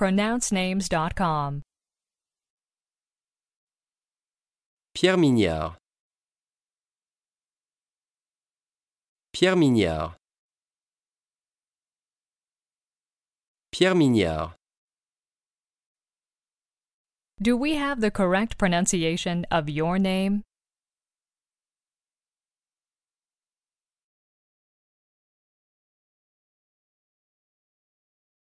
pronouncenames.com. Pierre Mignard. Pierre Mignard. Pierre Mignard. Do we have the correct pronunciation of your name?